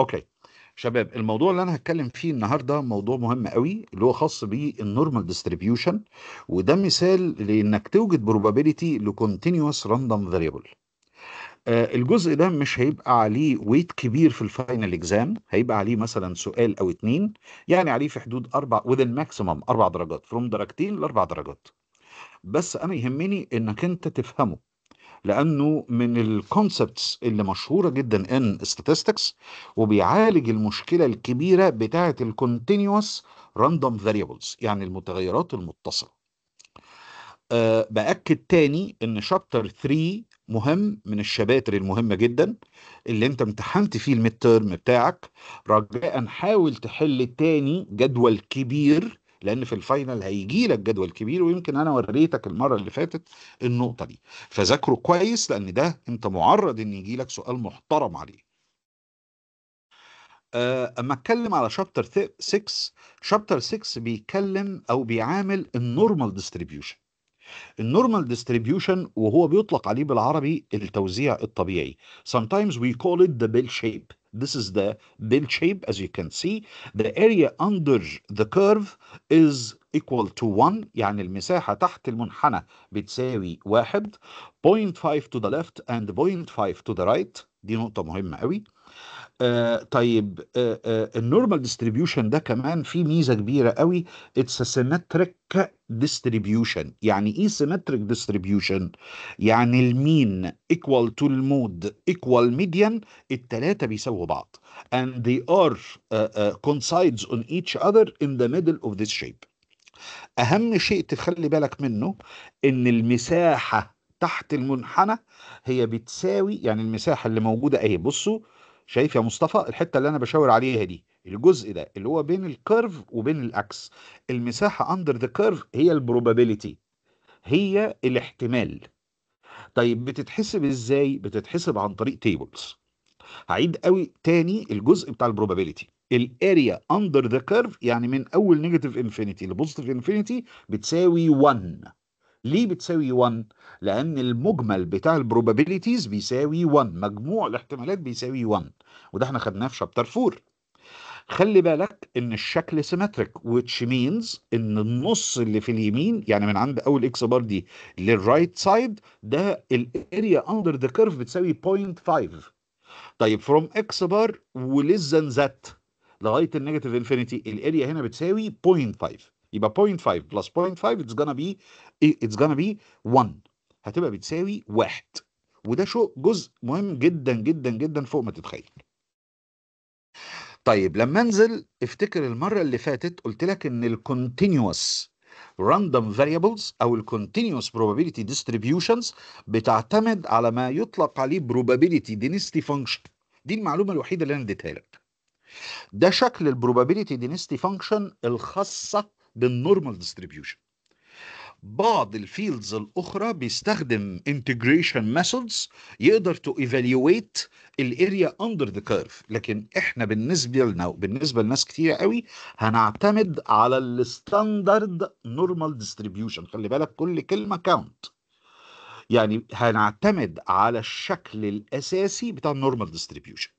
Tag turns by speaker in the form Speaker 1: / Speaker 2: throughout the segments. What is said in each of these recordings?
Speaker 1: اوكي شباب الموضوع اللي انا هتكلم فيه النهارده موضوع مهم قوي اللي هو خاص بالنورمال ديستريبيوشن وده مثال لانك توجد بروبابيليتي لكونتينوس راندوم فاريبل الجزء ده مش هيبقى عليه ويت كبير في الفاينل اكزام هيبقى عليه مثلا سؤال او اتنين يعني عليه في حدود اربع وذن ماكسيمم اربع درجات فروم درجتين لاربع درجات بس انا يهمني انك انت تفهمه لانه من الكونسبتس اللي مشهوره جدا ان statistics وبيعالج المشكله الكبيره بتاعه الكونتينوس راندوم فاريبلز يعني المتغيرات المتصله أه باكد تاني ان شابتر 3 مهم من الشباتر المهمه جدا اللي انت امتحنت فيه الميد تيرم بتاعك رجاء حاول تحل تاني جدول كبير لان في الفاينل هيجي لك جدول كبير ويمكن انا وريتك المره اللي فاتت النقطه دي فذاكره كويس لان ده انت معرض ان يجي لك سؤال محترم عليه آه، اما اتكلم على شابتر 6 شابتر 6 بيتكلم او بيعامل النورمال ديستريبيوشن النورمال ديستريبيوشن وهو بيطلق عليه بالعربي التوزيع الطبيعي sometimes we call it the bell shape This is the bell shape, as you can see. The area under the curve is equal to 1 يعني المساحة تحت المنحنى بتساوي 1 0.5 to the left and 0.5 to the right دي نقطة مهمة قوي آه، طيب آه، آه، النورمال ديستريبيوشن ده كمان فيه ميزه كبيره قوي اتس سيمتريك ديستريبيوشن يعني ايه سيمتريك ديستريبيوشن يعني المين ايكوال تو المود ايكوال ميديان الثلاثه بيساووا بعض and they are uh, uh, coincides on each other in the middle of this shape اهم شيء تخلي بالك منه ان المساحه تحت المنحنى هي بتساوي يعني المساحه اللي موجوده اهي بصوا شايف يا مصطفى الحته اللي انا بشاور عليها دي الجزء ده اللي هو بين الكيرف وبين الاكس المساحه اندر ذا كيرف هي البروبابيليتي هي الاحتمال طيب بتتحسب ازاي بتتحسب عن طريق تيبلز هعيد قوي تاني الجزء بتاع البروبابيليتي الاريا اندر ذا كيرف يعني من اول نيجاتيف انفينيتي لبوزيتيف انفينيتي بتساوي 1 ليه بتساوي 1 لان المجمل بتاع البروبابيليتيز بيساوي 1 مجموع الاحتمالات بيساوي 1 وده احنا خدناه في شابتر 4 خلي بالك ان الشكل سيمتريك which means ان النص اللي في اليمين يعني من عند اول اكس بار دي للرايت سايد ده الاريا اندر ذا كيرف بتساوي 0.5 طيب فروم اكس بار وليس ذات لغايه النيجاتيف انفينيتي الاريا هنا بتساوي 0.5 يبقى 0.5 بلس 0.5 اتس gonna بي اتس gonna بي 1 هتبقى بتساوي 1 وده شو جزء مهم جدا جدا جدا فوق ما تتخيل طيب لما انزل افتكر المره اللي فاتت قلت لك ان الكونتينوس random variables او الكونتينوس probability distributions بتعتمد على ما يطلق عليه probability density function دي المعلومه الوحيده اللي انا اديتها لك ده شكل البروبابيليتي دينستي فانكشن الخاصه بالنورمال ديستريبيوشن بعض الفيلدز الاخرى بيستخدم انتجريشن ميثودز يقدر تو ايفالويت الاريا اندر ذا كيرف لكن احنا بالنسبه لنا وبالنسبه لناس كتير قوي هنعتمد على الستاندرد نورمال ديستريبيوشن خلي بالك كل كلمه كاونت يعني هنعتمد على الشكل الاساسي بتاع النورمال ديستريبيوشن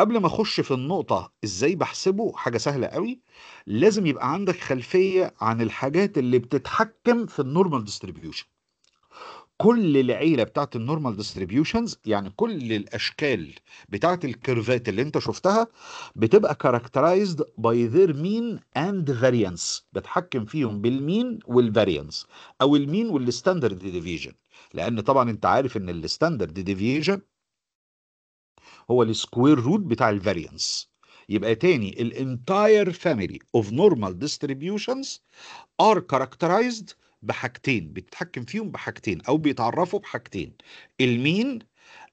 Speaker 1: قبل ما اخش في النقطه ازاي بحسبه حاجه سهله قوي لازم يبقى عندك خلفيه عن الحاجات اللي بتتحكم في النورمال ديستريبيوشن كل العيله بتاعت النورمال ديستريبيوشنز يعني كل الاشكال بتاعت الكيرفات اللي انت شفتها بتبقى كاركترايزد باي ذير مين اند فاريانس بتحكم فيهم بالمين والفاريانس او المين والستاندرد ديفيجن لان طبعا انت عارف ان الستاندرد ديفيجن هو السكوير روت بتاع الفاريانس يبقى تاني الانتاير فاميلي اوف نورمال ديستريبيوشنز ار كاركترايزد بحاجتين بتتحكم فيهم بحاجتين او بيتعرفوا بحاجتين المين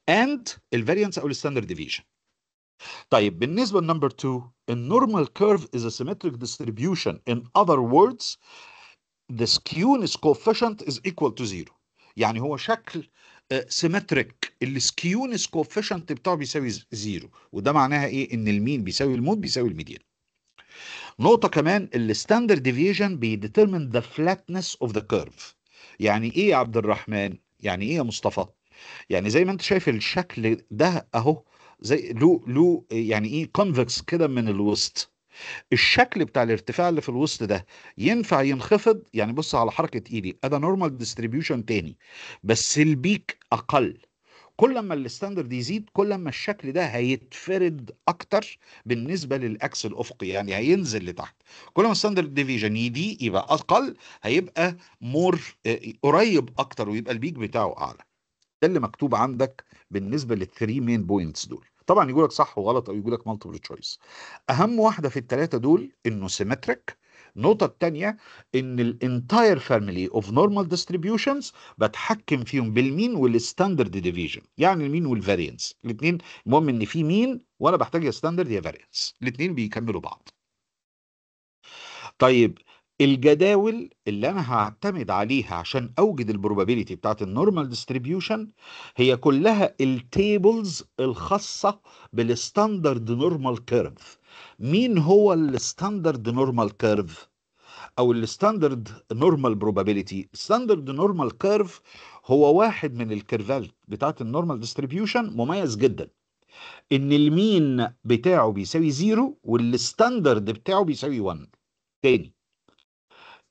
Speaker 1: اند الفاريانس او الستاندرد ديفيشن طيب بالنسبه لنمبر 2 النورمال كيرف از ا سيمتريك ديستريبيوشن ان اذر ووردز the skewness coefficient از ايكوال تو زيرو يعني هو شكل سيمتريك السكيونس كوفيشنت بتاعه بيساوي زيرو وده معناها ايه ان المين بيساوي المود بيساوي الميديان نقطة كمان الستاندرد ديفيجن بيديترمن ذا فلاتنس اوف ذا كيرف يعني ايه يا عبد الرحمن يعني ايه يا مصطفى يعني زي ما انت شايف الشكل ده اهو زي له له يعني ايه كونفكس كده من الوسط الشكل بتاع الارتفاع اللي في الوسط ده ينفع ينخفض يعني بص على حركه ايدي ادي نورمال ديستريبيوشن تاني بس البيك اقل كل ما الستاندرد يزيد كل ما الشكل ده هيتفرد اكتر بالنسبه للاكس الافقي يعني هينزل لتحت كل ما الستاندرد ديفيجن يدي يبقى اقل هيبقى مور آه، قريب اكتر ويبقى البيك بتاعه اعلى ده اللي مكتوب عندك بالنسبه للثري مين بوينتس دول طبعا يقول لك صح وغلط او يقول لك مالتيبل تشويس اهم واحده في الثلاثه دول انه سيمتريك النقطة الثانية إن الانتاير فاميلي اوف نورمال ديستريبيوشنز بتحكم فيهم بالمين والستاندرد ديفيجن يعني المين والفارينس الاثنين المهم إن في مين وأنا بحتاج يا ستاندرد يا فارينس الاثنين بيكملوا بعض. طيب الجداول اللي انا هعتمد عليها عشان اوجد البروبابيليتي بتاعت النورمال ديستريبيوشن هي كلها التيبلز الخاصه بالستاندرد نورمال كيرف مين هو الستاندرد نورمال كيرف او الستاندرد نورمال بروبابيليتي الستاندرد نورمال كيرف هو واحد من الكيرفات بتاعت النورمال ديستريبيوشن مميز جدا ان المين بتاعه بيساوي زيرو والستاندرد بتاعه بيساوي 1 تاني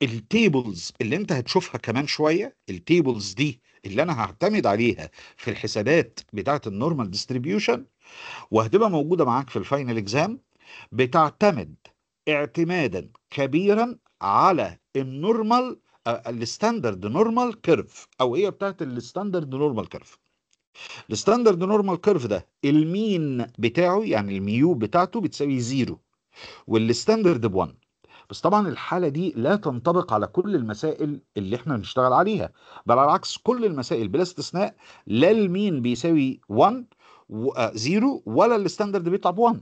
Speaker 1: التيبلز اللي انت هتشوفها كمان شويه التيبلز دي اللي انا هعتمد عليها في الحسابات بتاعه النورمال ديستريبيوشن وهتبقى موجوده معاك في الفاينل اكزام بتعتمد اعتمادا كبيرا على النورمال الستاندرد نورمال كيرف او هي بتاعه الستاندرد نورمال كيرف الستاندرد نورمال كيرف ده المين بتاعه يعني الميو بتاعته بتساوي زيرو والستاندرد ب 1 بس طبعا الحالة دي لا تنطبق على كل المسائل اللي احنا بنشتغل عليها بل على العكس كل المسائل بلا استثناء لا المين بيساوي 1 0 آه، ولا الستاندرد بيطلع ب 1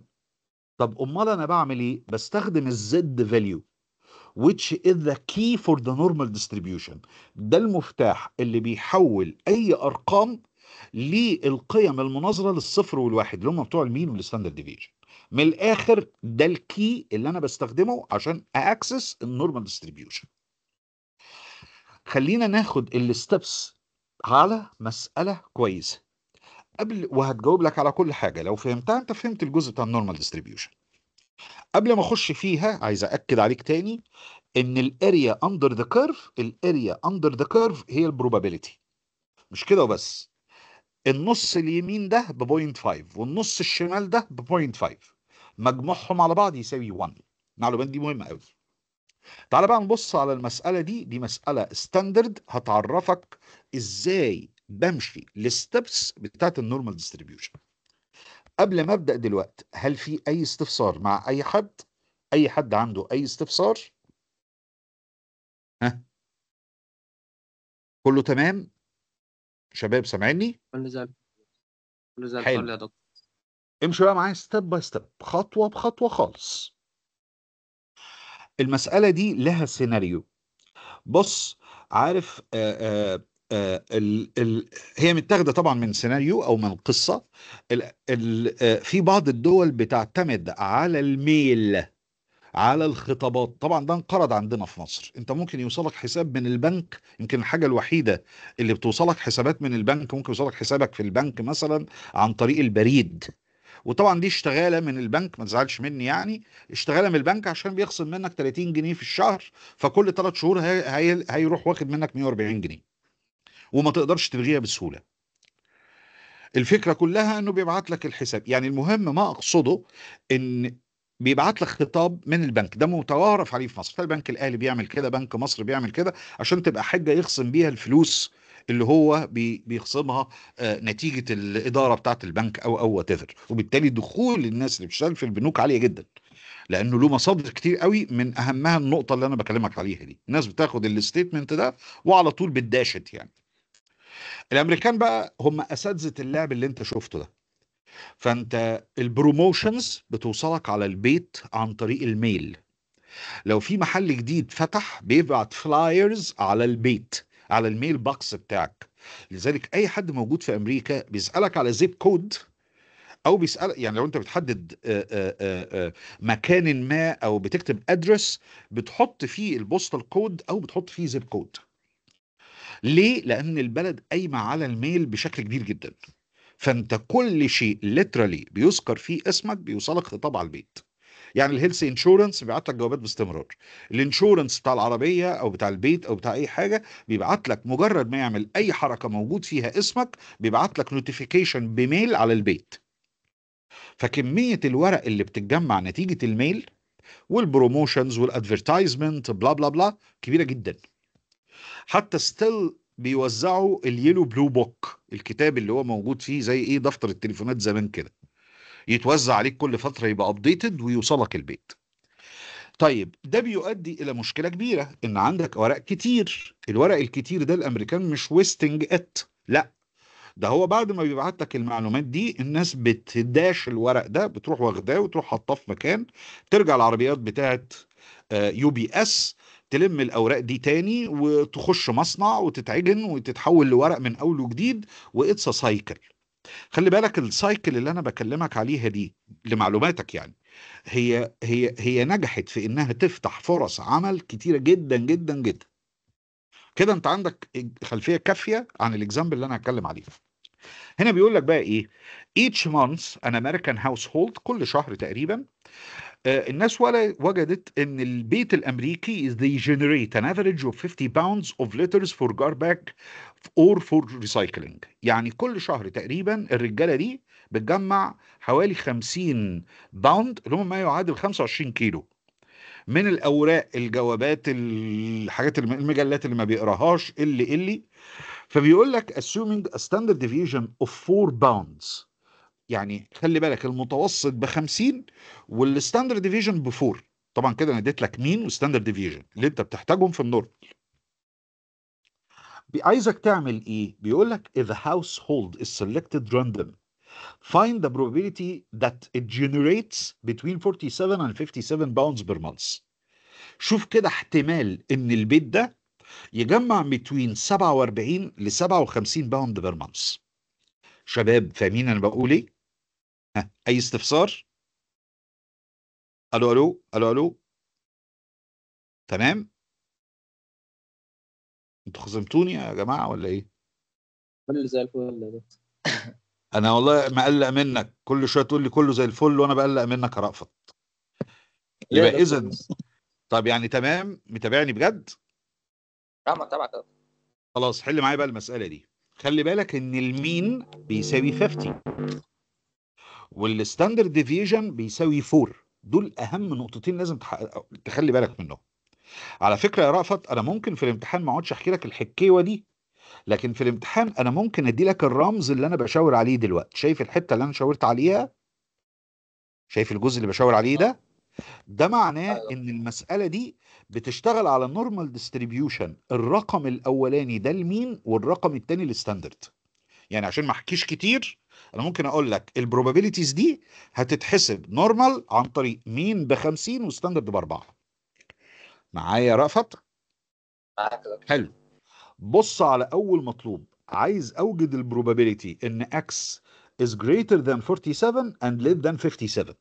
Speaker 1: طب امال انا بعمل ايه بستخدم الزد فاليو which is the key for the normal distribution ده المفتاح اللي بيحول اي ارقام للقيم المناظره للصفر والواحد اللي هم بتوع المين والستاندرد ديفيجن من الاخر ده الكي اللي انا بستخدمه عشان اكسس النورمال ديستريبيوشن خلينا ناخد الستبس على مساله كويسه قبل وهتجاوب لك على كل حاجه لو فهمتها انت فهمت الجزء بتاع النورمال ديستريبيوشن قبل ما اخش فيها عايز اكد عليك تاني ان الاريا اندر ذا كيرف الاريا اندر ذا كيرف هي البروبابيلتي مش كده وبس النص اليمين ده ب 0.5 والنص الشمال ده ب مجموعهم على بعض يساوي 1 المعلومات دي مهمه قوي تعال بقى نبص على المساله دي دي مساله ستاندرد هتعرفك ازاي بمشي للستبس بتاعت النورمال ديستريبيوشن قبل ما ابدا دلوقتي هل في اي استفسار مع اي حد اي حد عنده اي استفسار ها كله تمام شباب سامعني
Speaker 2: كله زي كله زي الفل يا دكتور
Speaker 1: امشي بقى معايا ستيب باي ستيب خطوه بخطوه خالص المساله دي لها سيناريو بص عارف آآ آه، آآ آه، آه، الـ الـ هي متاخده طبعا من سيناريو او من قصه الـ الـ في بعض الدول بتعتمد على الميل على الخطابات طبعا ده انقرض عندنا في مصر انت ممكن يوصلك حساب من البنك يمكن الحاجه الوحيده اللي بتوصلك حسابات من البنك ممكن يوصلك حسابك في البنك مثلا عن طريق البريد وطبعا دي اشتغاله من البنك ما تزعلش مني يعني اشتغاله من البنك عشان بيخصم منك 30 جنيه في الشهر فكل ثلاث شهور هي... هيروح واخد منك 140 جنيه وما تقدرش تلغيها بسهوله الفكرة كلها انه بيبعت لك الحساب يعني المهم ما اقصده ان بيبعت لك خطاب من البنك ده متوارف عليه في مصر فالبنك الاهلي بيعمل كده بنك مصر بيعمل كده عشان تبقى حجة يخصم بيها الفلوس اللي هو بيخصمها آه، نتيجه الاداره بتاعه البنك او او وات وبالتالي دخول الناس اللي بتشتغل في البنوك عاليه جدا لانه له مصادر كتير قوي من اهمها النقطه اللي انا بكلمك عليها دي الناس بتاخد الستيتمنت ده وعلى طول بتداشت يعني الامريكان بقى هم اساتذه اللعب اللي انت شفته ده فانت البروموشنز بتوصلك على البيت عن طريق الميل لو في محل جديد فتح بيبعت فلايرز على البيت على الميل بوكس بتاعك لذلك اي حد موجود في امريكا بيسالك على زيب كود او بيسال يعني لو انت بتحدد آه، آه، آه، مكان ما او بتكتب ادرس بتحط فيه البوستال كود او بتحط فيه زيب كود ليه لان البلد قايمه على الميل بشكل كبير جدا فانت كل شيء ليترالي بيذكر فيه اسمك بيوصلك خطاب على البيت يعني الهيلث انشورنس بيبعت لك جوابات باستمرار الانشورنس بتاع العربيه او بتاع البيت او بتاع اي حاجه بيبعت لك مجرد ما يعمل اي حركه موجود فيها اسمك بيبعت لك نوتيفيكيشن بميل على البيت فكميه الورق اللي بتتجمع نتيجه الميل والبروموشنز والادفيرتايزمنت بلا بلا بلا كبيره جدا حتى ستيل بيوزعوا اليلو بلو بوك الكتاب اللي هو موجود فيه زي ايه دفتر التليفونات زمان كده يتوزع عليك كل فتره يبقى ابديتد ويوصلك البيت طيب ده بيؤدي الى مشكله كبيره ان عندك ورق كتير الورق الكتير ده الامريكان مش ويستنج ات لا ده هو بعد ما بيبعت لك المعلومات دي الناس بتداش الورق ده بتروح واخداه وتروح حاطاه في مكان ترجع العربيات بتاعت يو بي اس تلم الاوراق دي تاني وتخش مصنع وتتعجن وتتحول لورق من اول وجديد واتس سايكل خلي بالك السايكل اللي انا بكلمك عليها دي لمعلوماتك يعني هي هي هي نجحت في انها تفتح فرص عمل كتيره جدا جدا جدا كده انت عندك خلفيه كافيه عن الاكزامبل اللي انا هتكلم عليه هنا بيقول لك بقى ايه each month an American household كل شهر تقريبا آه، الناس ولا وجدت ان البيت الامريكي is they generate an average of 50 pounds of litters for garbage or for recycling يعني كل شهر تقريبا الرجاله دي بتجمع حوالي 50 باوند اللي هم ما يعادل 25 كيلو من الاوراق الجوابات الحاجات المجلات اللي ما بيقراهاش اللي اللي فبيقول لك assuming a standard deviation of 4 pounds يعني خلي بالك المتوسط ب 50 والستاندرد ديفيجن ب 4 طبعا كده انا اديت لك مين وستاندرد ديفيجن اللي انت بتحتاجهم في النورمال عايزك تعمل ايه بيقول لك if the household is selected random find the probability that it generates between 47 and 57 pounds per month شوف كده احتمال ان البيت ده يجمع between 47 ل 57 باوند بير مانث شباب فاهمين انا بقول ايه ها اي استفسار
Speaker 2: الو الو الو الو تمام
Speaker 1: انتوا خصمتوني يا جماعه ولا ايه
Speaker 2: كله زي الفل
Speaker 1: انا والله مقلق منك كل شويه تقول لي كله زي الفل وانا بقلق منك يا رأفت يبقى اذا طب يعني تمام متابعني بجد طبعا اه، طبعا خلاص حل معايا بقى المساله دي خلي بالك ان المين بيساوي 50 والستاندرد ديفيجن بيساوي 4 دول اهم نقطتين لازم تحق... تخلي بالك منهم على فكره يا رأفت انا ممكن في الامتحان ما اقعدش احكي لك الحكيوه دي لكن في الامتحان انا ممكن ادي لك الرمز اللي انا بشاور عليه دلوقتي شايف الحته اللي انا شاورت عليها شايف الجزء اللي بشاور عليه ده ده معناه أيوه. ان المساله دي بتشتغل على نورمال ديستريبيوشن الرقم الاولاني ده المين والرقم الثاني الستاندرد يعني عشان ما احكيش كتير انا ممكن اقول لك البروبابيليتيز دي هتتحسب نورمال عن طريق مين ب 50 وستاندرد ب 4 معايا رأفت معاك حلو بص على اول مطلوب عايز اوجد البروبابيليتي ان x is greater than 47 and less than 57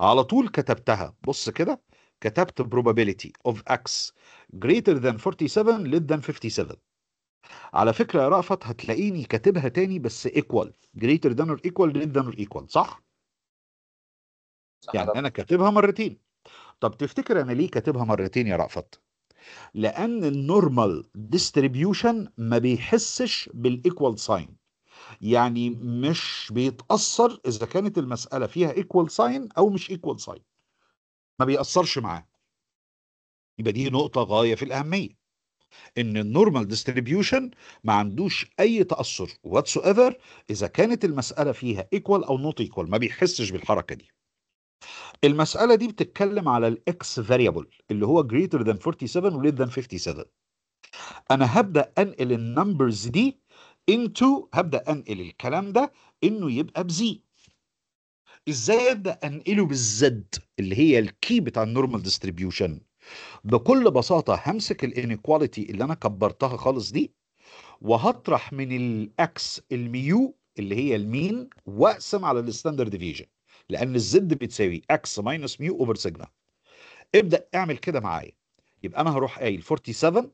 Speaker 1: على طول كتبتها بص كده كتبت probability of x greater than 47 less than 57 على فكرة يا رأفت هتلاقيني كاتبها تاني بس equal greater than or equal greater than or equal صح؟ صح يعني أنا كاتبها مرتين طب تفتكر أنا ليه كاتبها مرتين يا رأفت؟ لأن النورمال ديستريبيوشن ما بيحسش بالإيكوال ساين يعني مش بيتأثر إذا كانت المسألة فيها إيكوال ساين أو مش إيكوال ساين ما بيأثرش معاه يبقى دي نقطة غاية في الأهمية ان النورمال ديستريبيوشن ما عندوش اي تاثر واتس ايفر اذا كانت المساله فيها ايكوال او نوت ايكوال ما بيحسش بالحركه دي المساله دي بتتكلم على الاكس فاريبل اللي هو جريتر ذان 47 و ذان 57 انا هبدا انقل النمبرز دي انتو هبدا انقل الكلام ده انه يبقى بزي ازاي ابدا انقله بالزد اللي هي الكي بتاع النورمال ديستريبيوشن بكل بساطه همسك الانيكواليتي اللي انا كبرتها خالص دي وهطرح من الاكس الميو اللي هي المين واقسم على الستاندرد ديفيجن لان الزد بتساوي اكس ماينس ميو اوفر سيجما ابدا اعمل كده معايا يبقى انا هروح قايل 47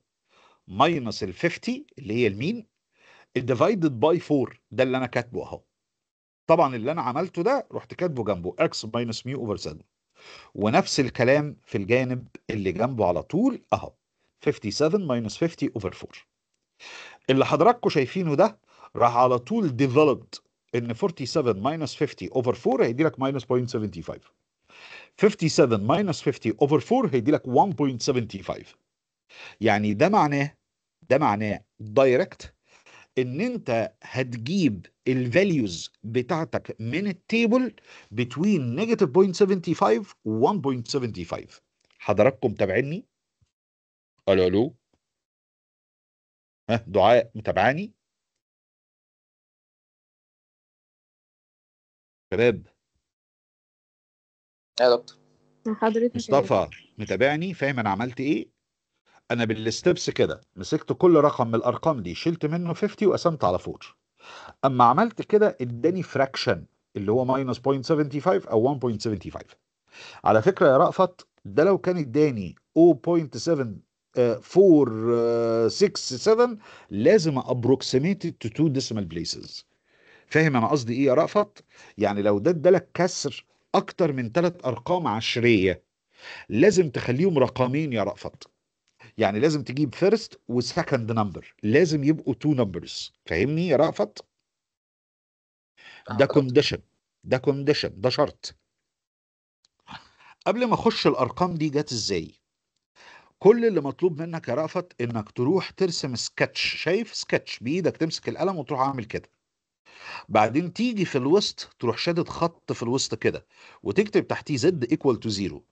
Speaker 1: ماينس ال 50 اللي هي المين ديفايدد باي 4 ده اللي انا كاتبه اهو طبعا اللي انا عملته ده رحت كاتبه جنبه اكس ماينس ميو اوفر سيجما ونفس الكلام في الجانب اللي جنبه على طول اهو 57 ماينس 50 اوفر 4 اللي حضراتكم شايفينه ده راح على طول ديفلوبد ان 47 ماينس 50 اوفر 4 هيدي لك ماينس 0.75 57 ماينس 50 اوفر 4 هيدي لك 1.75 يعني ده معناه ده معناه دايركت ان انت هتجيب الفاليوز بتاعتك من التيبل بتوين نيجاتيف 0.75 و 1.75 حضراتكم متابعيني؟ الو الو
Speaker 2: ها دعاء متابعاني؟ شباب يا دكتور حضرتك مصطفى
Speaker 1: متابعني فاهم انا عملت ايه؟ انا بالستبس كده مسكت كل رقم من الارقام دي شلت منه 50 وقسمت على 4 اما عملت كده اداني فراكشن اللي هو ماينس 0.75 او 1.75 على فكره يا رأفت ده لو كان اداني 0.7467 آه، آه، لازم ابروكسيميت تو تو ديسيمال بليسز فاهم انا قصدي ايه يا رأفت يعني لو ده ادالك كسر اكتر من ثلاث ارقام عشريه لازم تخليهم رقمين يا رأفت يعني لازم تجيب فيرست وسكند نمبر لازم يبقوا تو نمبرز فاهمني يا رأفت آه، ده كونديشن ده كونديشن ده شرط قبل ما اخش الارقام دي جت ازاي كل اللي مطلوب منك يا رأفت انك تروح ترسم سكتش شايف سكتش بايدك تمسك القلم وتروح عامل كده بعدين تيجي في الوسط تروح شادد خط في الوسط كده وتكتب تحتيه زد ايكوال تو زيرو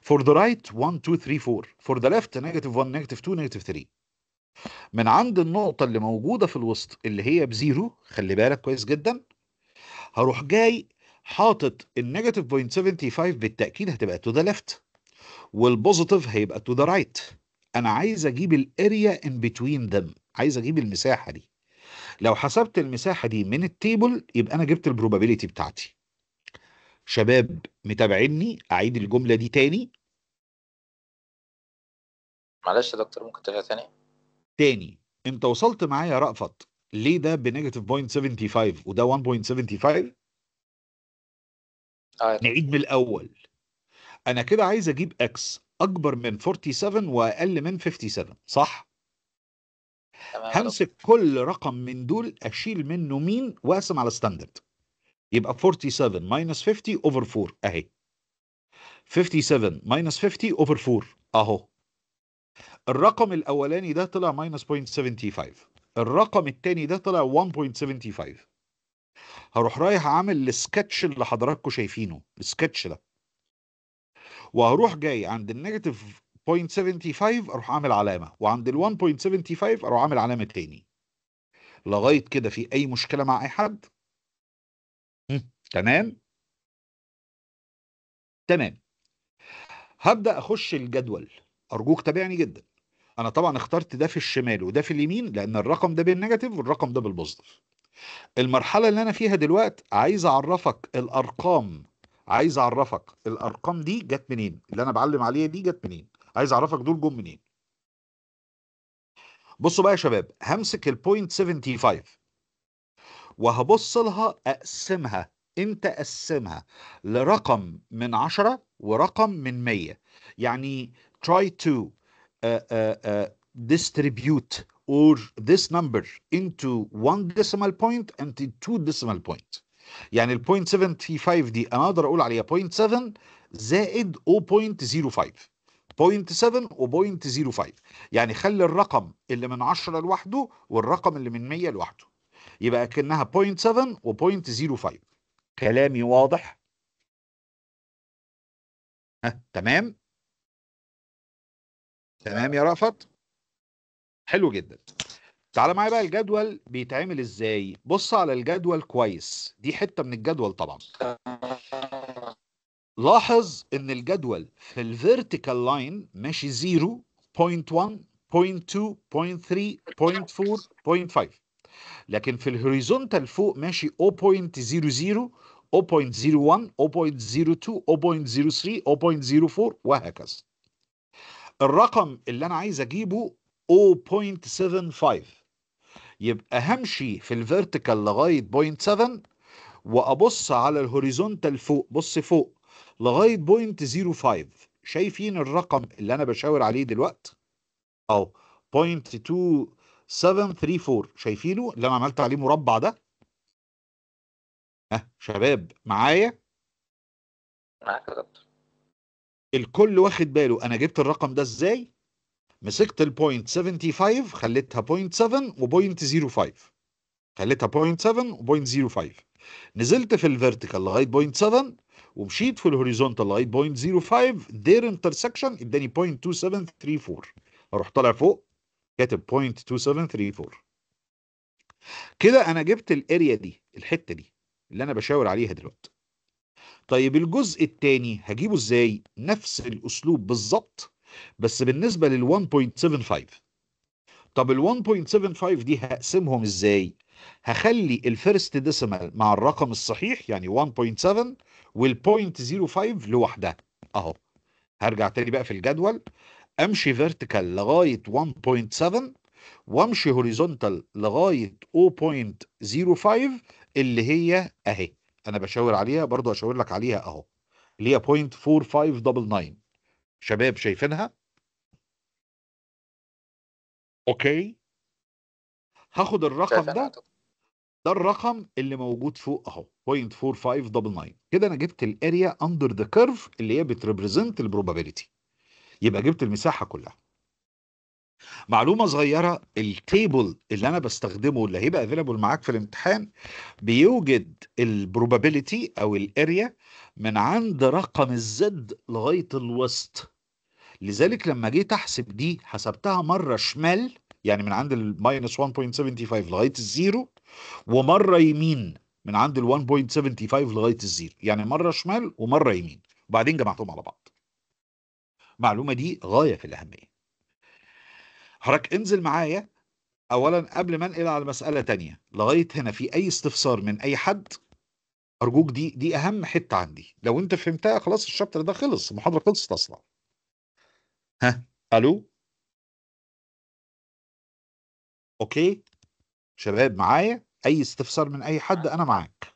Speaker 1: For the right 1 2 3 4 For the left negative 1 negative 2 negative 3 من عند النقطة اللي موجودة في الوسط اللي هي بزيرو خلي بالك كويس جدا هروح جاي حاطط النيجاتيف بوينت 75 بالتأكيد هتبقى تو ذا ليفت والبوزيتيف هيبقى تو ذا رايت أنا عايز أجيب الأريا إن بتوين ذم عايز أجيب المساحة دي لو حسبت المساحة دي من التيبل يبقى أنا جبت البروبابيليتي بتاعتي شباب متابعيني اعيد الجمله دي تاني
Speaker 2: معلش يا دكتور ممكن ترجع تاني
Speaker 1: تاني انت وصلت معايا رأفت ليه ده بنيجاتيف بوينت 75 وده 1.75 آه. نعيد من الاول انا كده عايز اجيب اكس اكبر من 47 واقل من 57 صح همسك كل رقم من دول اشيل منه مين واقسم على ستاندرد يبقى 47 ماينس 50 اوفر 4 اهي 57 ماينس 50 اوفر 4 اهو الرقم الاولاني ده طلع ماينس 0.75 الرقم الثاني ده طلع 1.75 هروح رايح عامل السكتش اللي حضراتكم شايفينه السكتش ده وهروح جاي عند النيجاتيف 0.75 اروح عامل علامه وعند ال 1.75 اروح عامل علامه تاني لغايه كده في اي مشكله مع اي حد تمام؟ تمام هبدأ أخش الجدول أرجوك تابعني جدا أنا طبعا اخترت ده في الشمال وده في اليمين لأن الرقم ده بالنيجاتيف والرقم ده بالبوزيتيف المرحلة اللي أنا فيها دلوقتي عايز أعرفك الأرقام عايز أعرفك الأرقام دي جت منين اللي أنا بعلم عليها دي جت منين عايز أعرفك دول جم منين بصوا بقى يا شباب همسك البوينت 75 وهبص لها أقسمها أنت قسمها لرقم من عشرة ورقم من مية يعني try to uh, uh, uh, distribute or this number into one decimal point and two decimal point يعني ال 0.75 دي انا اقدر اقول عليها 0.7 زائد 0.05 0.7 و 0.05 يعني خلي الرقم اللي من 10 لوحده والرقم اللي من 100 لوحده يبقى كأنها 0.7 و 0.05 كلامي واضح ها تمام تمام يا رأفت حلو جدا تعال معايا بقى الجدول بيتعمل ازاي بص على الجدول كويس دي حتة من الجدول طبعا لاحظ ان الجدول في الفيرتيكال لاين ماشي 0.1 0.2 0.3 0.4 0.5 لكن في الهوريزونتال فوق ماشي 0.00 0.01 0.02 0.03 0.04 وهكذا الرقم اللي انا عايز اجيبه 0.75 يبقى همشي في الفيرتيكال لغايه 0.7 وابص على الهوريزونتال فوق بص فوق لغايه 0.05 شايفين الرقم اللي انا بشاور عليه دلوقتي اهو 0.2 734 شايفينه اللي انا عملت عليه مربع ده ها شباب معايا معاك يا دكتور الكل واخد باله انا جبت الرقم ده ازاي مسكت البوينت 75 خليتها بوينت 7 وبوينت 05 خليتها بوينت 7 وبوينت 05 نزلت في الفيرتيكال لغايه بوينت 7 ومشيت في الهوريزونتال لغايه بوينت 05 دير انترسكشن اداني بوينت 2734 اروح طالع فوق كاتب 0.2734 كده انا جبت الاريا دي الحته دي اللي انا بشاور عليها دلوقتي طيب الجزء الثاني هجيبه ازاي نفس الاسلوب بالظبط بس بالنسبه لل 1.75 طب ال 1.75 دي هقسمهم ازاي هخلي الفيرست ديسيمال مع الرقم الصحيح يعني 1.7 وال 0.05 لوحدها اهو هرجع تاني بقى في الجدول امشي فيرتيكال لغايه 1.7 وامشي هوريزونتال لغايه 0.05 اللي هي اهي انا بشاور عليها برضو اشاور لك عليها اهو اللي هي 0.4599 شباب شايفينها اوكي هاخد الرقم ده ده الرقم اللي موجود فوق اهو 0.4599 كده انا جبت الاريا اندر ذا كيرف اللي هي بتريبريزنت البروبابيلتي يبقى جبت المساحه كلها معلومة صغيرة التيبل اللي أنا بستخدمه اللي هيبقى افيلابل معاك في الامتحان بيوجد البروبابيليتي أو الاريا من عند رقم الزد لغاية الوسط لذلك لما جيت أحسب دي حسبتها مرة شمال يعني من عند الماينس 1.75 لغاية الزيرو ومرة يمين من عند ال 1.75 لغاية الزيرو يعني مرة شمال ومرة يمين وبعدين جمعتهم على بعض المعلومه دي غايه في الاهميه حضرتك انزل معايا اولا قبل ما انقل على مساله تانية لغايه هنا في اي استفسار من اي حد ارجوك دي دي اهم حته عندي لو انت فهمتها خلاص الشابتر ده خلص المحاضره خلصت اصلا ها الو
Speaker 2: اوكي شباب معايا اي استفسار من اي حد انا معاك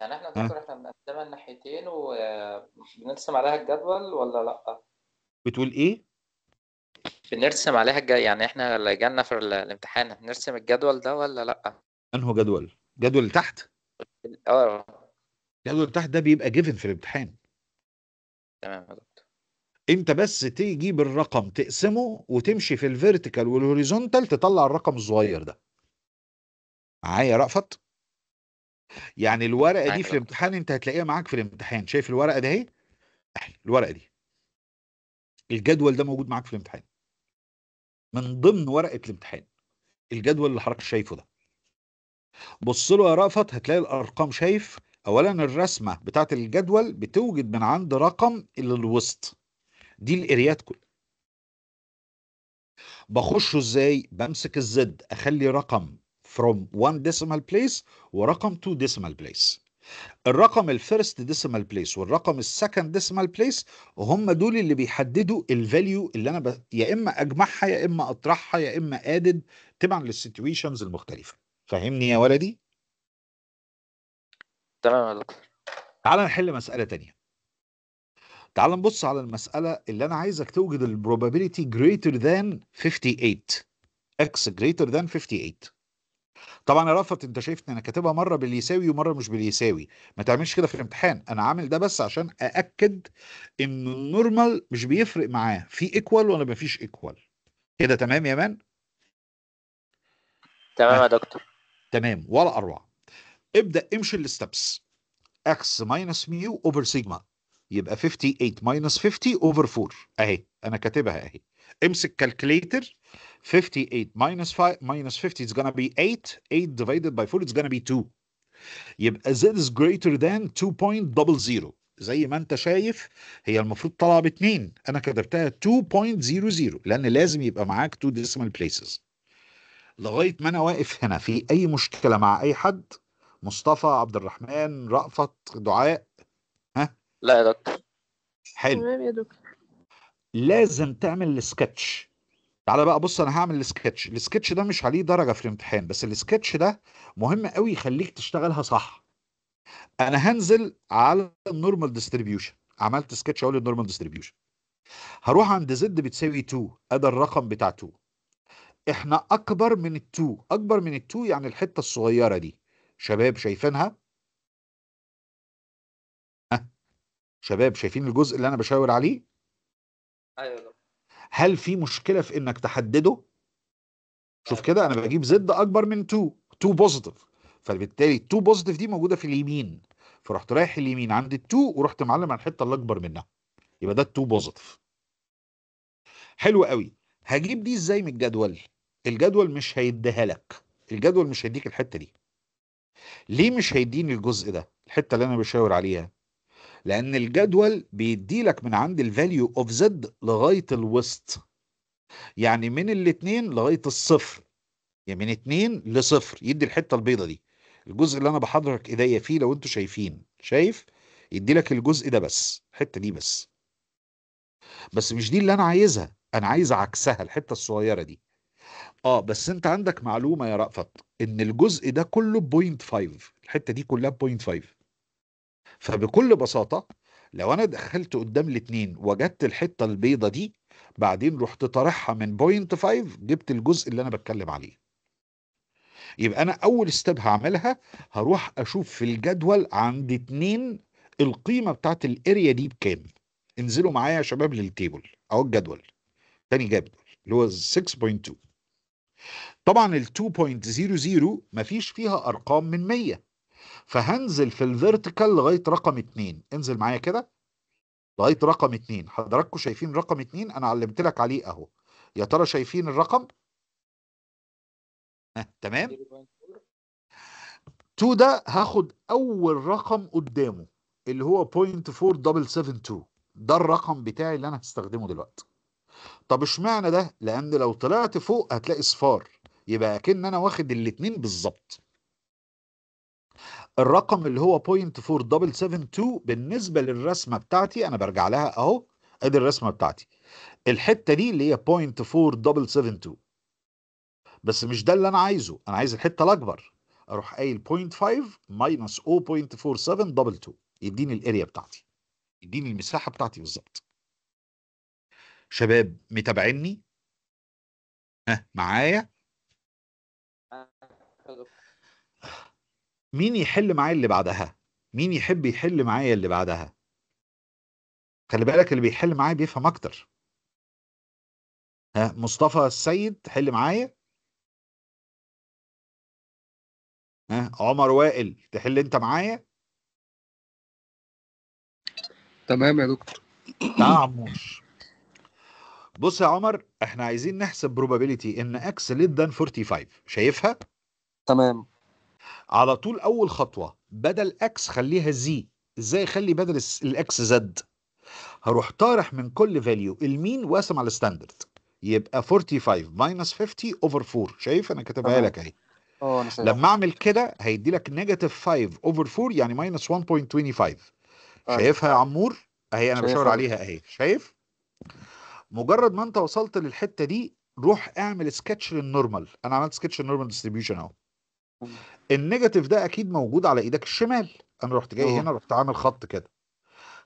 Speaker 2: يعني احنا قدام ناحيتين وبنرسم عليها الجدول ولا لا بتقول ايه بنرسم عليها الج... يعني احنا اللي جالنا في الامتحان بنرسم الجدول ده ولا لا
Speaker 1: انه جدول جدول تحت اه الجدول تحت ده بيبقى جيفن في الامتحان تمام دكتور انت بس تجيب الرقم تقسمه وتمشي في الفيرتيكال والهوريزونتال تطلع الرقم الصغير ده معايا رأفت يعني الورقة دي في أه. الامتحان أنت هتلاقيها معاك في الامتحان شايف الورقة ده أهي الورقة دي الجدول ده موجود معاك في الامتحان من ضمن ورقة الامتحان الجدول اللي حضرتك شايفه ده بص له يا رأفت هتلاقي الأرقام شايف أولا الرسمة بتاعة الجدول بتوجد من عند رقم اللي الوسط دي الاريات كلها بخشه ازاي بمسك الزد اخلي رقم from one decimal place ورقم two decimal place الرقم الفيرست ديسيمال بليس والرقم السكند ديسيمال بليس هم دول اللي بيحددوا الفاليو اللي انا ب... يا اما اجمعها يا اما اطرحها يا اما ادد تبعا للسيتويشنز المختلفه فاهمني يا ولدي تمام يا دكتور تعال نحل مساله تانية تعال نبص على المساله اللي انا عايزك توجد البروبابيليتي جريتر ذان 58 اكس جريتر ذان 58 طبعا رفت انت شايفني انا كاتبها مره باليساوي ومره مش باليساوي ما تعملش كده في الامتحان انا عامل ده بس عشان ااكد ان النورمال مش بيفرق معاه في ايكوال ولا ما فيش ايكوال كده تمام يا مان تمام يا آه. دكتور تمام ولا اروع ابدا امشي الستبس اكس ماينس ميو اوفر سيجما يبقى 58 ماينس 50 اوفر 4 اهي انا كاتبها اهي امسك كالكليتر 58 minus 5 minus 50 is going to be 8 8 divided by 4 it's going to be 2 يبقى z is greater than 2.00 زي ما انت شايف هي المفروض طالعه ب 2 انا كتبتها 2.00 لان لازم يبقى معاك 2 decimal places لغايه ما انا واقف هنا في اي مشكله مع اي حد مصطفى عبد الرحمن رأفت دعاء ها لا يا دكتور حلو تمام يا دكتور لازم تعمل السكتش تعالى بقى بص انا هعمل السكتش السكتش ده مش عليه درجه في الامتحان بس السكتش ده مهم قوي يخليك تشتغلها صح انا هنزل على النورمال ديستريبيوشن عملت سكتش اقول النورمال ديستريبيوشن هروح عند زد بتساوي 2 ادى الرقم بتاع 2 احنا اكبر من ال2 اكبر من ال2 يعني الحته الصغيره دي شباب شايفينها شباب شايفين الجزء اللي انا بشاور عليه ايوه هل في مشكله في انك تحدده شوف كده انا بجيب زد اكبر من 2 2 بوزيتيف فبالتالي 2 بوزيتيف دي موجوده في اليمين فرحت رايح اليمين عند ال2 ورحت معلم على الحته اللي اكبر منها يبقى ده ال2 بوزيتيف حلو قوي هجيب دي ازاي من الجدول الجدول مش هيديها لك الجدول مش هيديك الحته دي ليه مش هيديني الجزء ده الحته اللي انا بشاور عليها لان الجدول بيدي لك من عند الفاليو اوف زد لغايه الوسط يعني من الاثنين لغايه الصفر يعني من اثنين لصفر يدي الحته البيضه دي الجزء اللي انا بحضرك ايديا فيه لو انتوا شايفين شايف يدي لك الجزء ده بس الحته دي بس بس مش دي اللي انا عايزها انا عايز عكسها الحته الصغيره دي اه بس انت عندك معلومه يا رأفت ان الجزء ده كله بوينت 5 الحته دي كلها بوينت 5 فبكل بساطة لو أنا دخلت قدام الاتنين وجدت الحتة البيضة دي بعدين رحت طارحها من بوينت 5 جبت الجزء اللي أنا بتكلم عليه يبقى أنا أول ستيب هعملها هروح أشوف في الجدول عند اتنين القيمة بتاعت الاريا دي بكام انزلوا معايا يا شباب للتيبل أو الجدول تاني جدول اللي هو 6.2 طبعا ال 2.00 مفيش فيها ارقام من 100 فهنزل في الفيرتيكال لغايه رقم 2 انزل معايا كده لغايه رقم 2 حضراتكم شايفين رقم 2 انا علمت لك عليه اهو يا ترى شايفين الرقم ها تمام 2 ده هاخد اول رقم قدامه اللي هو 0.4772 ده الرقم بتاعي اللي انا هستخدمه دلوقتي طب اشمعنى ده لان لو طلعت فوق هتلاقي صفار يبقى اكن انا واخد الاثنين بالظبط الرقم اللي هو 0.4772 بالنسبه للرسمه بتاعتي انا برجع لها اهو ادي الرسمه بتاعتي الحته دي اللي هي 0.4772 بس مش ده اللي انا عايزه انا عايز الحته الاكبر اروح قايل 0.5 ماينس 0.4722 يديني الاريا بتاعتي يديني المساحه بتاعتي بالظبط شباب متابعيني ها معايا مين يحل معايا اللي بعدها مين يحب يحل معايا اللي بعدها خلي بالك اللي بيحل معايا بيفهم اكتر
Speaker 2: ها مصطفى السيد حل معايا ها
Speaker 1: عمر وائل تحل انت معايا تمام يا دكتور تعال بص يا عمر احنا عايزين نحسب probability ان اكس ليد than 45 شايفها تمام على طول اول خطوه بدل اكس خليها زي ازاي اخلي بدل الاكس زد هروح طارح من كل فاليو المين واقسم على الستاندرد يبقى 45 ماينس 50 اوفر 4 شايف انا كاتبها لك اهي اه لما اعمل كده هيدي لك نيجاتيف 5 اوفر 4 يعني ماينس آه. 1.25 شايفها يا عمور اهي انا بشاور عليها اهي شايف مجرد ما انت وصلت للحته دي روح اعمل سكتش للنورمال انا عملت سكتش للنورمال ديستريبيوشن اهو النيجاتيف ده اكيد موجود على ايدك الشمال انا رحت جاي أوه. هنا رحت عامل خط كده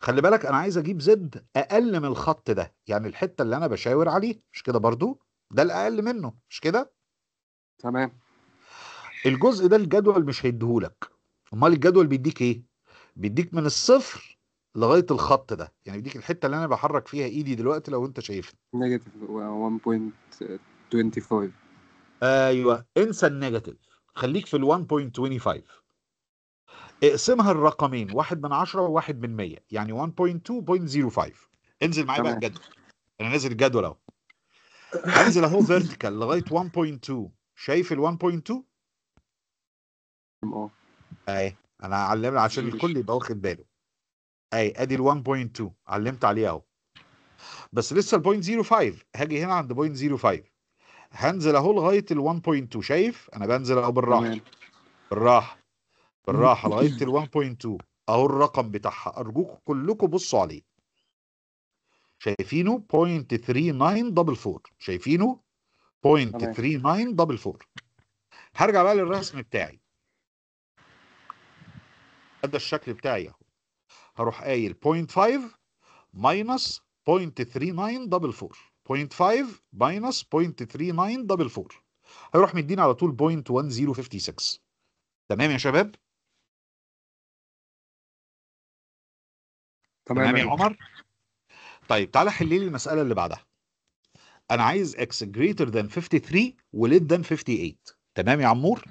Speaker 1: خلي بالك انا عايز اجيب زد اقل من الخط ده يعني الحته اللي انا بشاور عليه مش كده برضو ده الاقل منه مش كده تمام الجزء ده الجدول مش هيديهولك امال الجدول بيديك ايه بيديك من الصفر لغايه الخط ده يعني بيديك الحته اللي انا بحرك فيها ايدي دلوقتي لو انت شايفها نيجاتيف 1.25 آه، ايوه انسى النيجاتيف خليك في ال 1.25 اقسمها الرقمين واحد من 10 وواحد من 100 يعني 1.2.05 انزل معايا بقى الجدول انا نازل الجدول اهو انزل اهو فيرتيكال لغايه 1.2 شايف ال 1.2 أمم، اه اهي انا علم عشان الكل يبقى واخد باله اي ادي ال 1.2 علمت عليه اهو بس لسه ال 0.05 هاجي هنا عند 0.05 هنزل اهو لغايه ال 1.2 شايف انا بنزل اهو بالراحه بالراحه بالراحه لغايه ال 1.2 اهو الرقم بتاعها ارجوكم كلكم بصوا عليه شايفينه دبل 4 شايفينه دبل 4 هرجع بقى للرسم بتاعي ده الشكل بتاعي اهو هروح قايل 0.5 ماينس دبل 4 0.5 ماينس 0.3944 هيروح مدينا على طول 0.1056 تمام يا شباب
Speaker 2: تمام, تمام يا عمر
Speaker 1: طيب تعالى حل لي المساله اللي بعدها انا عايز x greater than 53 و less than 58 تمام يا عمور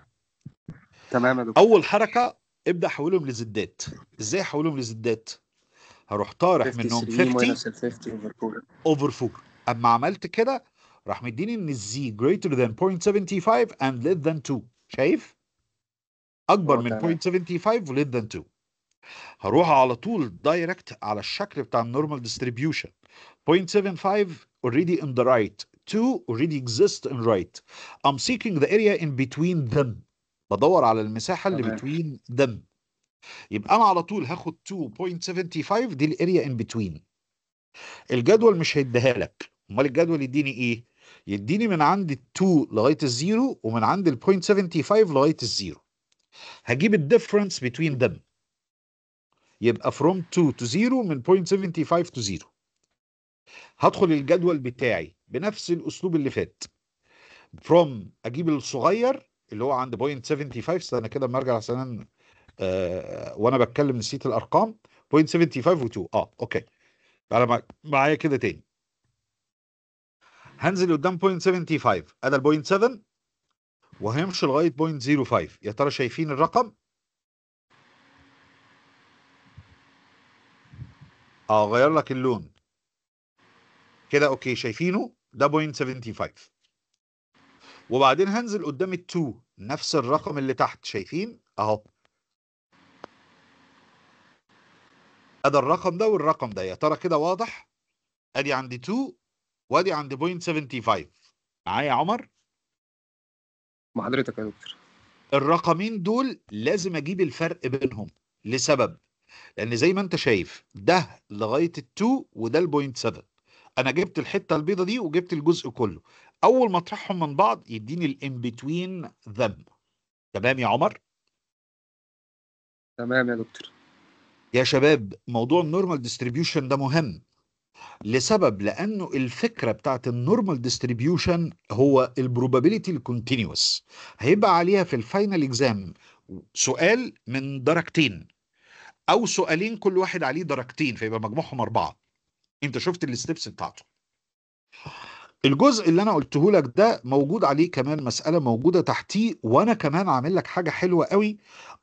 Speaker 1: تمام يا دكتور اول حركه ابدا حولهم لزدات ازاي احولهم لزدات هروح طارح منهم 50 اوفر 4 اما عملت كده راح مديني ان الزي greater than 0.75 and less than 2 شايف اكبر أه، من 0.75 وليس less than 2 هروح على طول دايركت على الشكل بتاع النورمال ديستريبيوشن 0.75 already in the right 2 already exist in right I'm seeking the area in between them بدور على المساحة اللي between them يبقى أنا على طول هاخد 2.75 دي الاريا in between الجدول مش هيديها لك امال الجدول يديني ايه يديني من عند ال 2 لغايه الزيرو ومن عند ال 0.75 لغايه الزيرو هجيب الديفرنس بين them يبقى from 2 to 0 من 0.75 to 0 هدخل الجدول بتاعي بنفس الاسلوب اللي فات from اجيب الصغير اللي هو عند 0.75 استنى كده اما ارجع عشان آه وانا بتكلم نسيت الارقام 0.75 و2 اه اوكي انا معايا كده تاني هنزل قدام بوينت 75 انا البوينت 7 وهيمشي لغايه بوينت 05 يا ترى شايفين الرقم اه غير لك اللون كده اوكي شايفينه ده بوينت 75 وبعدين هنزل قدام ال2 نفس الرقم اللي تحت شايفين اهو ادي الرقم ده والرقم ده يا ترى كده واضح ادي عندي 2 وادي عند بوينت 75 معايا يا عمر مع حضرتك يا دكتور الرقمين دول لازم اجيب الفرق بينهم لسبب لان زي ما انت شايف ده لغايه ال2 وده البوينت 7 انا جبت الحته البيضه دي وجبت الجزء كله اول ما اطرحهم من بعض يديني الان بتوين ذم تمام يا عمر تمام يا دكتور يا شباب موضوع النورمال ديستريبيوشن ده مهم لسبب لانه الفكره بتاعت النورمال ديستريبيوشن هو البروبابيليتي الكونتينوس هيبقى عليها في الفاينل اكزام سؤال من درجتين او سؤالين كل واحد عليه درجتين فيبقى مجموعهم اربعه انت شفت الستبس بتاعته الجزء اللي انا قلته لك ده موجود عليه كمان مساله موجوده تحتيه وانا كمان عامل لك حاجه حلوه قوي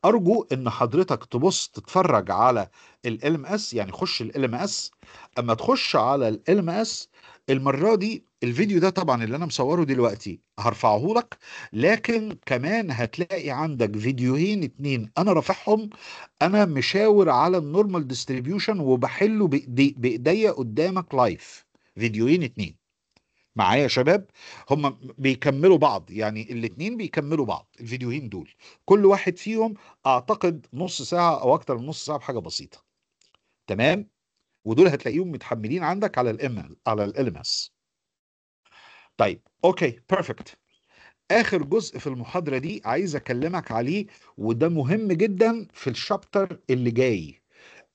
Speaker 1: ارجو ان حضرتك تبص تتفرج على ال ام اس يعني خش ال ام اس اما تخش على ال ام اس المره دي الفيديو ده طبعا اللي انا مصوره دلوقتي هرفعه لك لكن كمان هتلاقي عندك فيديوهين اتنين انا رافعهم انا مشاور على النورمال ديستريبيوشن وبحله بايديا قدامك لايف فيديوهين اتنين معايا يا شباب هم بيكملوا بعض يعني الاثنين بيكملوا بعض الفيديوهين دول كل واحد فيهم اعتقد نص ساعة او اكتر من نص ساعة بحاجة بسيطة تمام ودول هتلاقيهم متحملين عندك على الام على الالمس اس طيب اوكي بيرفكت اخر جزء في المحاضره دي عايز اكلمك عليه وده مهم جدا في الشابتر اللي جاي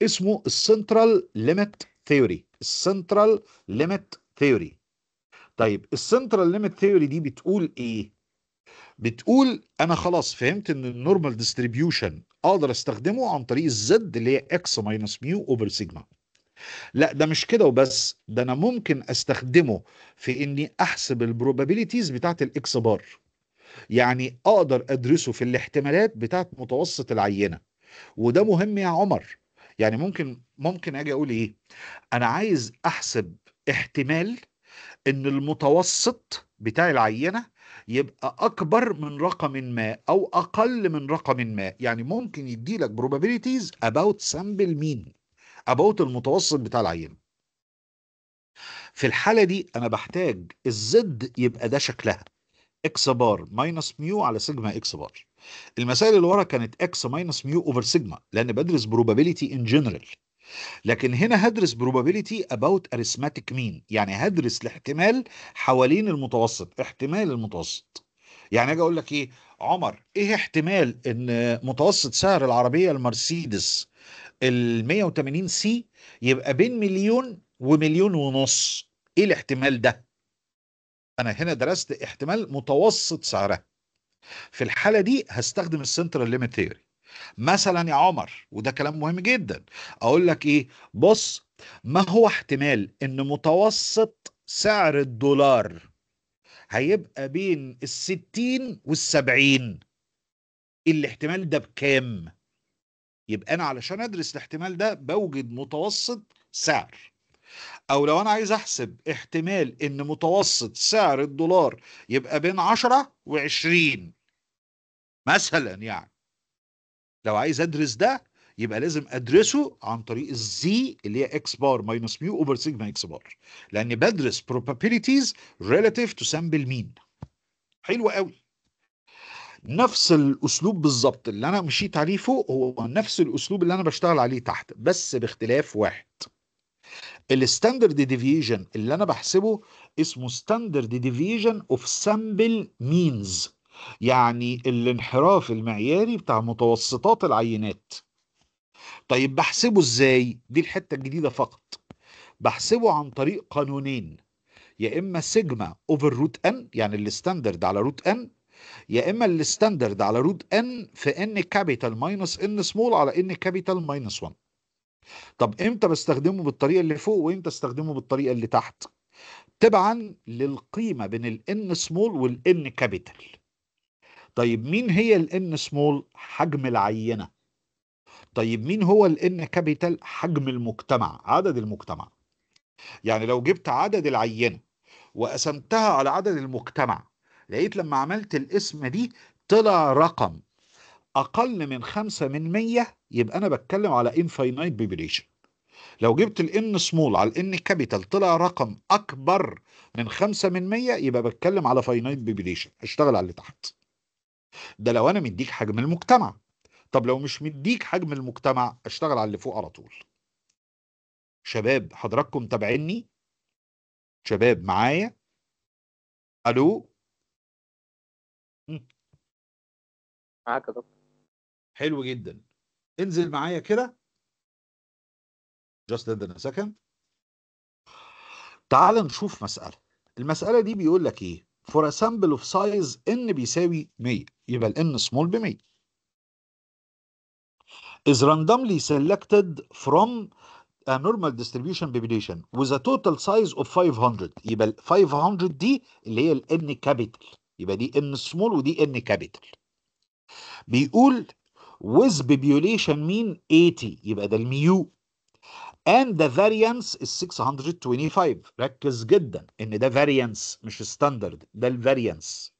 Speaker 1: اسمه السنترال ليميت ثيوري السنترال ليميت ثيوري طيب السنترال ليميت ثيوري دي بتقول ايه بتقول انا خلاص فهمت ان النورمال ديستريبيوشن اقدر استخدمه عن طريق الزد اللي هي اكس ماينس ميو اوفر سيجما لا ده مش كده وبس ده انا ممكن استخدمه في اني احسب البروبابيليتيز بتاعت الاكس بار يعني اقدر ادرسه في الاحتمالات بتاعت متوسط العينه وده مهم يا عمر يعني ممكن ممكن اجي اقول ايه انا عايز احسب احتمال ان المتوسط بتاع العينه يبقى اكبر من رقم ما او اقل من رقم ما يعني ممكن يديلك probabilities about sample mean about المتوسط بتاع العينه في الحاله دي انا بحتاج الزد يبقى ده شكلها اكس بار ماينس ميو على سيجما اكس بار المسائل اللي ورا كانت اكس ماينس ميو اوفر سيجما لان بدرس probability ان جنرال لكن هنا هدرس probability about arithmetic mean يعني هدرس الاحتمال حوالين المتوسط احتمال المتوسط يعني اجي اقول لك ايه عمر ايه احتمال ان متوسط سعر العربيه المرسيدس ال 180 سي يبقى بين مليون ومليون ونص ايه الاحتمال ده انا هنا درست احتمال متوسط سعرها في الحاله دي هستخدم السنترال ليميت ثيوري مثلا يا عمر وده كلام مهم جدا اقول لك ايه بص ما هو احتمال ان متوسط سعر الدولار هيبقى بين الستين والسبعين الاحتمال ده بكام يبقى انا علشان ادرس الاحتمال ده بوجد متوسط سعر او لو انا عايز احسب احتمال ان متوسط سعر الدولار يبقى بين 10 و20 مثلا يعني لو عايز ادرس ده يبقى لازم ادرسه عن طريق الزي اللي هي اكس بار ماينس ميو اوفر سيجما اكس بار لاني بدرس probabilities relative to sample مين حلو قوي نفس الاسلوب بالظبط اللي انا مشيت عليه فوق هو نفس الاسلوب اللي انا بشتغل عليه تحت بس باختلاف واحد الستاندرد ديفيجن اللي انا بحسبه اسمه ستاندرد ديفيجن اوف سامبل مينز يعني الانحراف المعياري بتاع متوسطات العينات طيب بحسبه ازاي دي الحته الجديده فقط بحسبه عن طريق قانونين يا اما سيجما اوفر روت ان يعني الستاندرد على روت ان يا اما الستاندرد على روت ان في ان كابيتال ماينس ان سمول على ان كابيتال ماينس 1 طب امتى بستخدمه بالطريقه اللي فوق وامتى استخدمه بالطريقه اللي تحت تبعا للقيمه بين الان سمول والان كابيتال طيب مين هي الان سمول حجم العينه طيب مين هو الان كابيتال حجم المجتمع عدد المجتمع يعني لو جبت عدد العينه وقسمتها على عدد المجتمع لقيت لما عملت القسمه دي طلع رقم اقل من خمسة من مية يبقى انا بتكلم على infinite population لو جبت الان سمول على الان كابيتال طلع رقم اكبر من خمسة من مية يبقى بتكلم على finite population هشتغل على اللي تحت ده لو انا مديك حجم المجتمع طب لو مش مديك حجم المجتمع اشتغل على اللي فوق على طول شباب حضراتكم تابعيني شباب معايا
Speaker 2: الو معاك يا دكتور
Speaker 1: حلو جدا انزل معايا كده جاست اند سكند تعال نشوف مساله المساله دي بيقول لك ايه for a sample of size n بيساوي 100 يبقى n small ب 100 is randomly selected from a normal distribution population with a total size of 500 يبقى 500 دي اللي هي n كابيتال يبقى دي n small ودي n كابيتال بيقول with population mean 80 يبقى ده الميو and the variance is 625 ركز جدا ان ده variance مش standard ده variance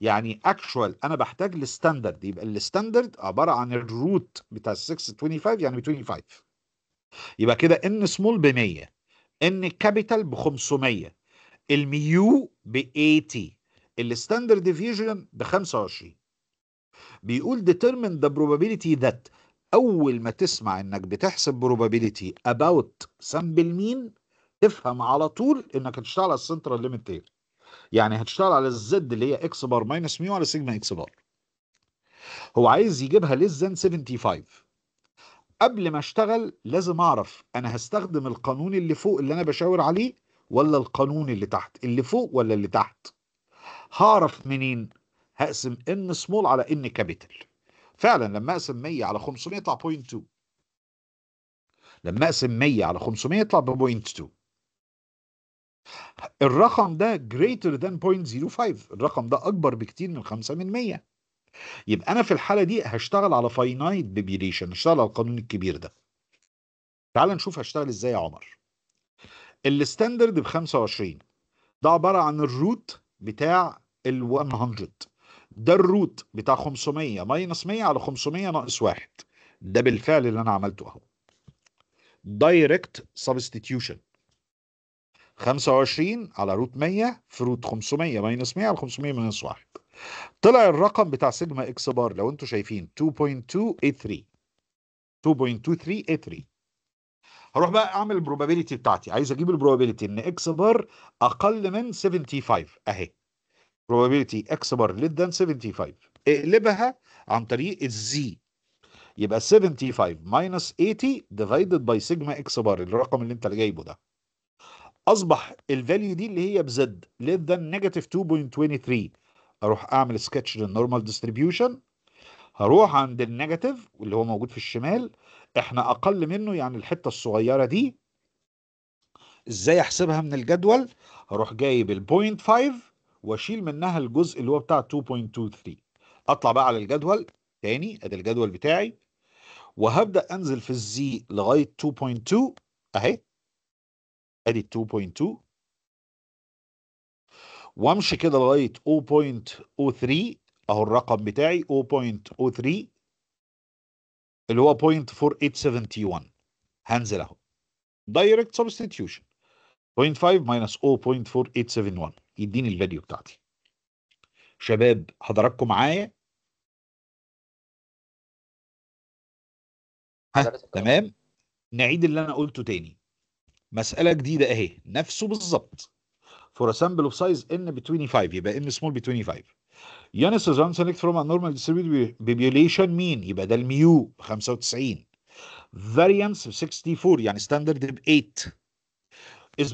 Speaker 1: يعني actual انا بحتاج للستاندرد يبقى الستاندرد عباره عن الروت بتاع 625 يعني ب 25 يبقى كده ان سمول ب 100 ان كابيتال ب 500 الميو ب 80 الستاندرد ديفيجن ب 25 بيقول determine the probability that اول ما تسمع انك بتحسب probability اباوت سامبل مين تفهم على طول انك هتشتغل على السنترال ليميت تير يعني هتشتغل على الزد اللي هي اكس بار ماينس ميو على سيجما اكس بار هو عايز يجيبها ليس ذان 75 قبل ما اشتغل لازم اعرف انا هستخدم القانون اللي فوق اللي انا بشاور عليه ولا القانون اللي تحت اللي فوق ولا اللي تحت هعرف منين هقسم ان سمول على ان كابيتال فعلا لما اقسم 100 على 500 يطلع 0.2 لما اقسم 100 على 500 يطلع ب 0.2 الرقم ده greater than 0.05 الرقم ده اكبر بكتير من 5 من 100 يبقى انا في الحاله دي هشتغل على فاينايت ديبيريشن هشتغل على القانون الكبير ده تعال نشوف هشتغل ازاي يا عمر الستاندرد ب 25 ده عباره عن الروت بتاع ال 100 ده الروت بتاع 500 ماينس 100 على 500 ناقص 1 ده بالفعل اللي انا عملته اهو دايركت سبستيتيوشن 25 على روت 100 في روت 500 ماينس 100 على 500 ماينس 1 طلع الرقم بتاع سيجما اكس بار لو انتم شايفين 2.283 2.2383 هروح بقى اعمل البروبابيلتي بتاعتي عايز اجيب البروبابيلتي ان اكس بار اقل من 75 اهي probability x bar less than 75 اقلبها عن طريق الزي يبقى 75 minus 80 divided by sigma x bar الرقم اللي انت اللي جايبه ده اصبح الفاليو دي اللي هي بزد less than negative 2.23 اروح اعمل سكتش للنورمال ديستريبيوشن هروح عند النيجاتيف اللي هو موجود في الشمال احنا اقل منه يعني الحته الصغيره دي ازاي احسبها من الجدول هروح جايب البوينت 5 واشيل منها الجزء اللي هو بتاع 2.23 اطلع بقى على الجدول تاني ادي الجدول بتاعي وهبدا انزل في الزي لغايه 2.2 اهي ادي 2.2 وامشي كده لغايه 0.03 اهو الرقم بتاعي 0.03 اللي هو 0.4871 هنزل اهو دايركت سبستيتيوشن 0.5 minus 0.4871 يديني الفيديو بتاعتي شباب حضراتكم معايا تمام نعيد اللي انا قلته تاني مساله جديده اهي نفسه بالظبط for a sample of size n ب 25 يبقى n small ب 25 يانس از unselect فروم ا نورمال distributed بيبيوليشن مين يبقى ده الميو 95 فاريانس ب 64 يعني ستاندرد ب 8 is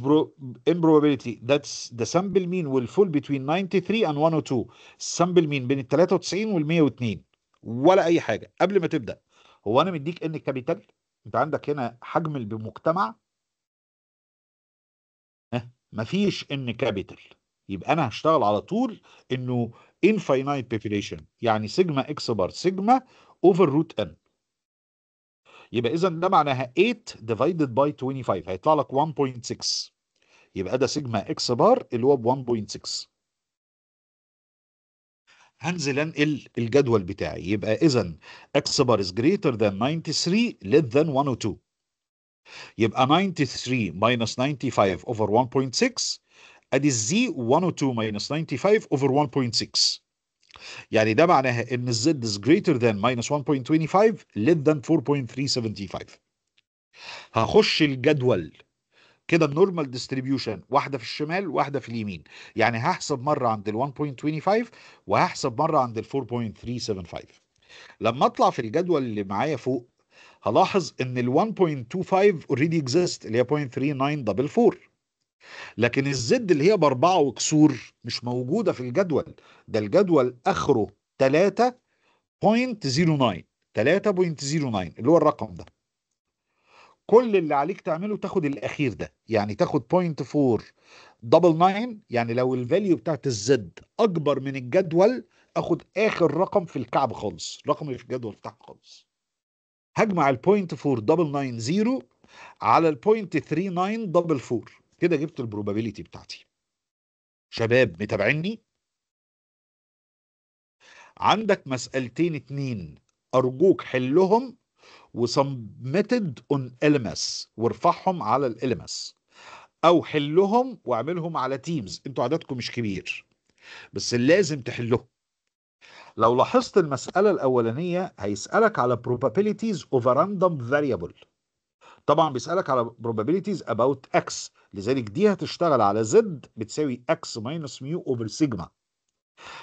Speaker 1: improbability that's the sample mean fall between 93 and 102 sample mean بين ال 93 وال 102 ولا اي حاجه قبل ما تبدا هو انا مديك ان كابيتال انت عندك هنا حجم المجتمع مفيش ان كابيتال يبقى انا هشتغل على طول انه انفاينايت بيبيليشن يعني سيجما اكس بار سيجما اوفر روت ان يبقى اذا ده معناها 8 ديفايدد باي 25 هيطلع لك 1.6 يبقى ده سيجما اكس بار اللي هو ب 1.6 هنزل انقل الجدول بتاعي يبقى اذا اكس بار از جريتر ذان 93 ليس ذان 102 يبقى 93 ماينس 95 over 1.6 ادي الزي 102 ماينس 95 over 1.6 يعني ده معناها ان الزد is greater than minus 1.25 less than 4.375 هخش الجدول كده النورمال ديستريبيوشن واحده في الشمال واحده في اليمين يعني هحسب مره عند ال 1.25 وهحسب مره عند ال 4.375 لما اطلع في الجدول اللي معايا فوق هلاحظ ان ال 1.25 اوريدي اكزيست اللي هي 0.3944 لكن الزد اللي هي باربعه وكسور مش موجوده في الجدول ده الجدول اخره 3.09 3.09 اللي هو الرقم ده كل اللي عليك تعمله تاخد الاخير ده يعني تاخد 0.4 دبل 9 يعني لو الفاليو بتاعت الزد اكبر من الجدول اخد اخر رقم في الكعب خالص رقم اللي في الجدول بتاعك خالص هجمع ال 0.4 دبل 9 0 على ال 0.39 دبل 4 كده جبت البروبابيليتي بتاعتي شباب متابعيني عندك مسألتين اتنين أرجوك حلهم وسبمتد اون إلمس وارفعهم على الالمس أو حلهم واعملهم على تيمز انتوا عددكم مش كبير بس لازم تحلهم لو لاحظت المسألة الأولانية هيسألك على probabilities over random variable طبعا بيسالك على probabilities about x لذلك دي هتشتغل على z بتساوي x minus ميو over sigma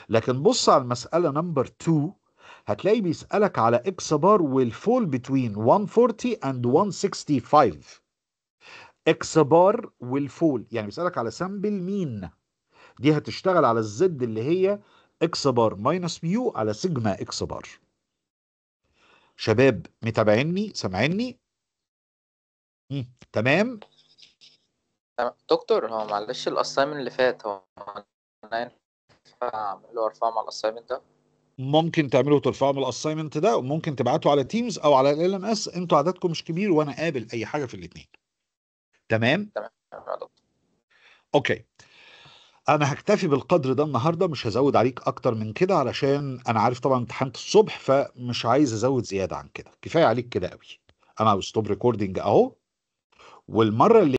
Speaker 1: لكن بص على المساله نمبر 2 هتلاقي بيسالك على x بار will fall between 140 and 165 x بار will fall يعني بيسالك على سامبل مين دي هتشتغل على الزد اللي هي x بار minus ميو على سيجما x بار شباب متابعيني سامعيني تمام
Speaker 2: دكتور هو معلش الاسايمنت اللي فات هو انا ينفع اعمله وارفعه مع الاسايمنت ده
Speaker 1: ممكن تعمله وترفعه من الاساينمنت ده وممكن تبعته على تيمز او على ال ام اس انتوا عددكم مش كبير وانا قابل اي حاجه في الاثنين تمام تمام اوكي انا هكتفي بالقدر ده النهارده مش هزود عليك اكتر من كده علشان انا عارف طبعا امتحانات الصبح فمش عايز ازود زياده عن كده كفايه عليك كده قوي انا ستوب ريكوردنج اهو
Speaker 2: والمره اللي